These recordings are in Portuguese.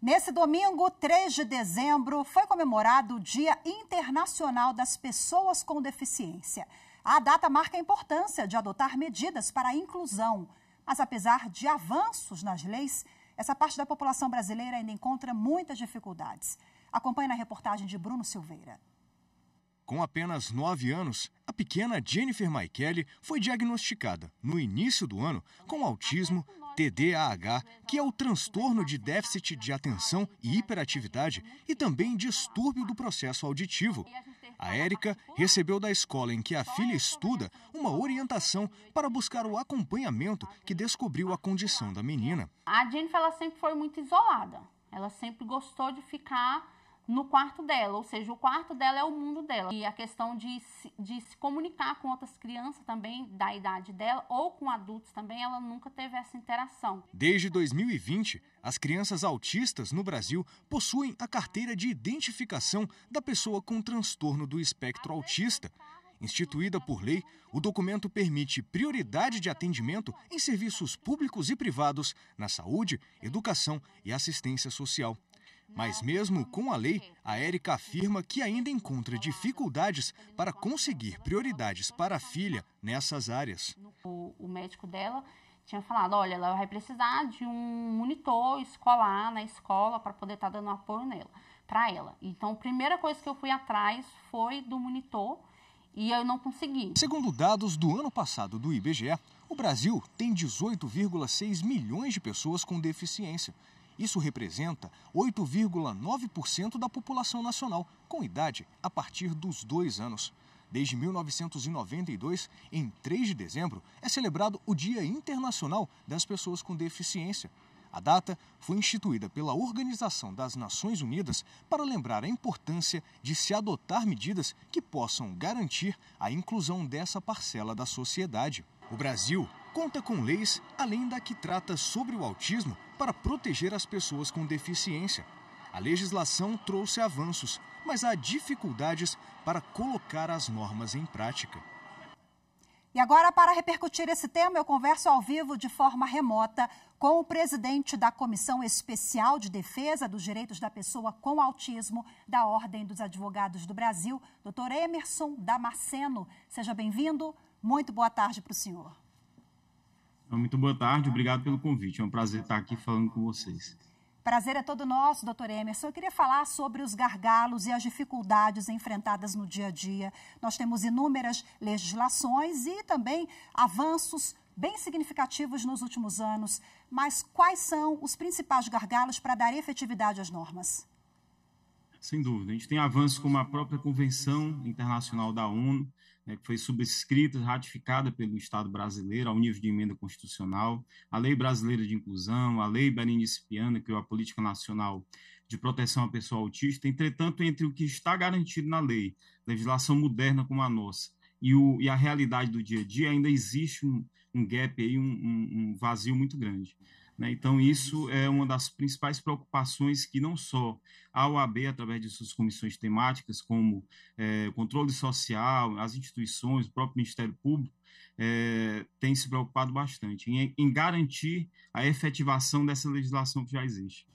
Nesse domingo, 3 de dezembro, foi comemorado o Dia Internacional das Pessoas com Deficiência. A data marca a importância de adotar medidas para a inclusão. Mas apesar de avanços nas leis, essa parte da população brasileira ainda encontra muitas dificuldades. Acompanhe na reportagem de Bruno Silveira. Com apenas 9 anos, a pequena Jennifer Maikele foi diagnosticada, no início do ano, com autismo, TDAH, que é o transtorno de déficit de atenção e hiperatividade e também distúrbio do processo auditivo. A Érica recebeu da escola em que a filha estuda uma orientação para buscar o acompanhamento que descobriu a condição da menina. A Jennifer ela sempre foi muito isolada. Ela sempre gostou de ficar no quarto dela, ou seja, o quarto dela é o mundo dela. E a questão de se, de se comunicar com outras crianças também da idade dela ou com adultos também, ela nunca teve essa interação. Desde 2020, as crianças autistas no Brasil possuem a carteira de identificação da pessoa com transtorno do espectro autista. Instituída por lei, o documento permite prioridade de atendimento em serviços públicos e privados na saúde, educação e assistência social. Mas, mesmo com a lei, a Érica afirma que ainda encontra dificuldades para conseguir prioridades para a filha nessas áreas. O, o médico dela tinha falado: olha, ela vai precisar de um monitor escolar na escola para poder estar tá dando apoio nela, para ela. Então, a primeira coisa que eu fui atrás foi do monitor e eu não consegui. Segundo dados do ano passado do IBGE, o Brasil tem 18,6 milhões de pessoas com deficiência. Isso representa 8,9% da população nacional, com idade a partir dos dois anos. Desde 1992, em 3 de dezembro, é celebrado o Dia Internacional das Pessoas com Deficiência. A data foi instituída pela Organização das Nações Unidas para lembrar a importância de se adotar medidas que possam garantir a inclusão dessa parcela da sociedade. O Brasil conta com leis além da que trata sobre o autismo para proteger as pessoas com deficiência. A legislação trouxe avanços, mas há dificuldades para colocar as normas em prática. E agora, para repercutir esse tema, eu converso ao vivo de forma remota com o presidente da Comissão Especial de Defesa dos Direitos da Pessoa com Autismo da Ordem dos Advogados do Brasil, doutor Emerson Damasceno. Seja bem-vindo. Muito boa tarde para o senhor. Muito boa tarde, obrigado pelo convite. É um prazer estar aqui falando com vocês. Prazer é todo nosso, doutor Emerson. Eu queria falar sobre os gargalos e as dificuldades enfrentadas no dia a dia. Nós temos inúmeras legislações e também avanços bem significativos nos últimos anos. Mas quais são os principais gargalos para dar efetividade às normas? Sem dúvida. A gente tem avanços como a própria Convenção Internacional da ONU, né, que foi subscrita, ratificada pelo Estado brasileiro ao nível de emenda constitucional, a Lei Brasileira de Inclusão, a Lei Berenice Piana, que é a Política Nacional de Proteção à Pessoa Autista. Entretanto, entre o que está garantido na lei, legislação moderna como a nossa, e, o, e a realidade do dia a dia, ainda existe um, um gap aí, um, um vazio muito grande. Né? Então, isso é uma das principais preocupações que não só a OAB, através de suas comissões temáticas, como é, controle social, as instituições, o próprio Ministério Público, é, tem se preocupado bastante em, em garantir a efetivação dessa legislação que já existe.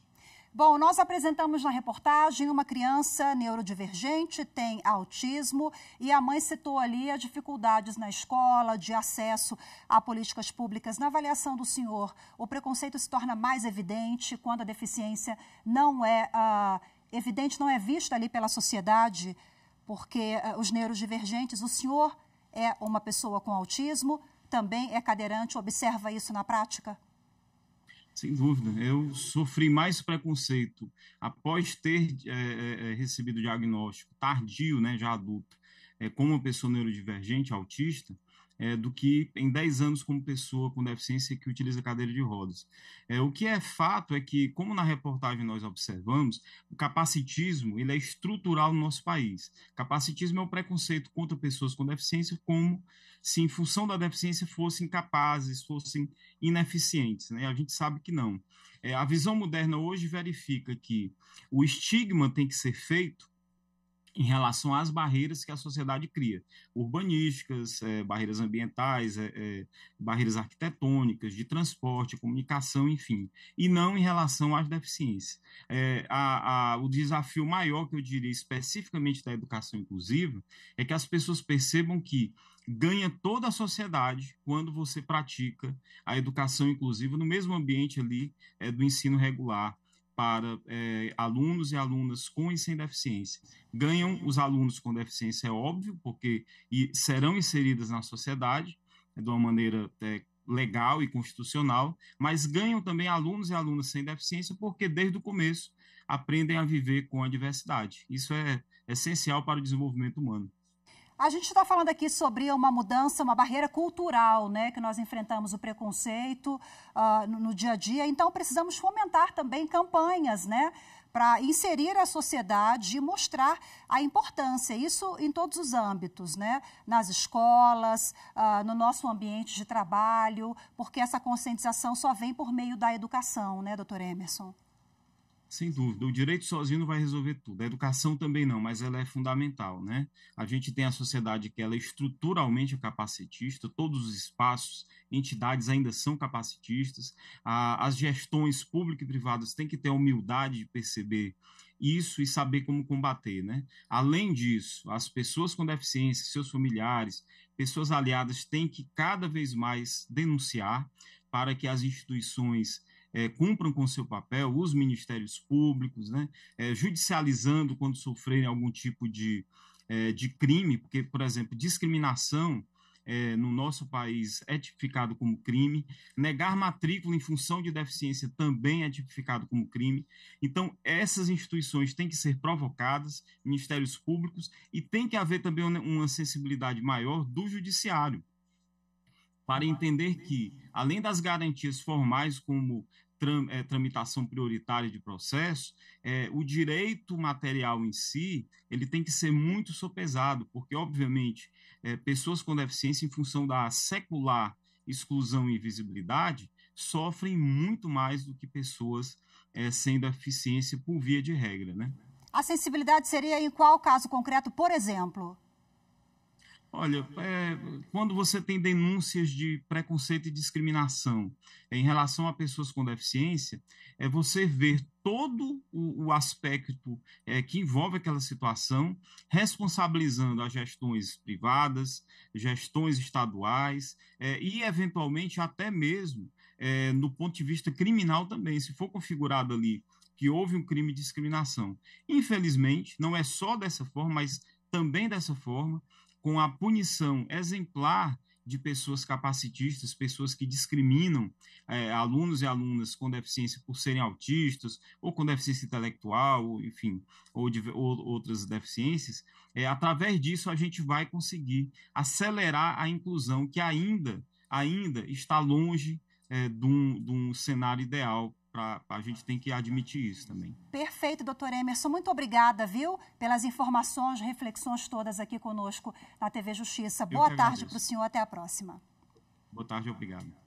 Bom, nós apresentamos na reportagem uma criança neurodivergente, tem autismo e a mãe citou ali as dificuldades na escola, de acesso a políticas públicas. Na avaliação do senhor, o preconceito se torna mais evidente quando a deficiência não é ah, evidente, não é vista ali pela sociedade, porque ah, os neurodivergentes, o senhor é uma pessoa com autismo, também é cadeirante, observa isso na prática? Sem dúvida. Eu sofri mais preconceito após ter é, é, é recebido o diagnóstico tardio, né, já adulto, é, como uma pessoa neurodivergente, autista, é, do que em 10 anos como pessoa com deficiência que utiliza cadeira de rodas. É, o que é fato é que, como na reportagem nós observamos, o capacitismo ele é estrutural no nosso país. Capacitismo é o um preconceito contra pessoas com deficiência como se em função da deficiência fossem capazes, fossem ineficientes. Né? A gente sabe que não. É, a visão moderna hoje verifica que o estigma tem que ser feito em relação às barreiras que a sociedade cria, urbanísticas, é, barreiras ambientais, é, é, barreiras arquitetônicas, de transporte, comunicação, enfim, e não em relação às deficiências. É, a, a, o desafio maior que eu diria especificamente da educação inclusiva é que as pessoas percebam que ganha toda a sociedade quando você pratica a educação inclusiva no mesmo ambiente ali é, do ensino regular, para é, alunos e alunas com e sem deficiência. Ganham os alunos com deficiência, é óbvio, porque e serão inseridas na sociedade né, de uma maneira é, legal e constitucional, mas ganham também alunos e alunas sem deficiência, porque desde o começo aprendem a viver com a diversidade. Isso é essencial para o desenvolvimento humano. A gente está falando aqui sobre uma mudança, uma barreira cultural, né? Que nós enfrentamos o preconceito uh, no, no dia a dia. Então, precisamos fomentar também campanhas, né? Para inserir a sociedade e mostrar a importância, isso em todos os âmbitos, né? Nas escolas, uh, no nosso ambiente de trabalho, porque essa conscientização só vem por meio da educação, né, doutor Emerson? Sem dúvida, o direito sozinho não vai resolver tudo. A educação também não, mas ela é fundamental, né? A gente tem a sociedade que ela é estruturalmente capacitista, todos os espaços, entidades ainda são capacitistas, as gestões públicas e privadas têm que ter a humildade de perceber isso e saber como combater, né? Além disso, as pessoas com deficiência, seus familiares, pessoas aliadas têm que cada vez mais denunciar para que as instituições é, cumpram com seu papel, os ministérios públicos, né, é, judicializando quando sofrerem algum tipo de, é, de crime, porque, por exemplo, discriminação é, no nosso país é tipificado como crime, negar matrícula em função de deficiência também é tipificado como crime. Então, essas instituições têm que ser provocadas, ministérios públicos, e tem que haver também uma sensibilidade maior do judiciário. Para entender que, além das garantias formais, como tram, é, tramitação prioritária de processo, é, o direito material em si, ele tem que ser muito sopesado, porque, obviamente, é, pessoas com deficiência, em função da secular exclusão e invisibilidade, sofrem muito mais do que pessoas é, sem deficiência por via de regra, né? A sensibilidade seria em qual caso concreto, por exemplo? Olha, é, quando você tem denúncias de preconceito e discriminação em relação a pessoas com deficiência, é você ver todo o, o aspecto é, que envolve aquela situação, responsabilizando as gestões privadas, gestões estaduais é, e, eventualmente, até mesmo é, no ponto de vista criminal também, se for configurado ali que houve um crime de discriminação. Infelizmente, não é só dessa forma, mas também dessa forma com a punição exemplar de pessoas capacitistas, pessoas que discriminam é, alunos e alunas com deficiência por serem autistas, ou com deficiência intelectual, ou, enfim, ou, de, ou, outras deficiências, é, através disso a gente vai conseguir acelerar a inclusão que ainda, ainda está longe é, de, um, de um cenário ideal pra, a gente tem que admitir isso também. Perfeito, doutor Emerson. Muito obrigada, viu, pelas informações, reflexões todas aqui conosco na TV Justiça. Boa tarde para o senhor, até a próxima. Boa tarde, obrigado.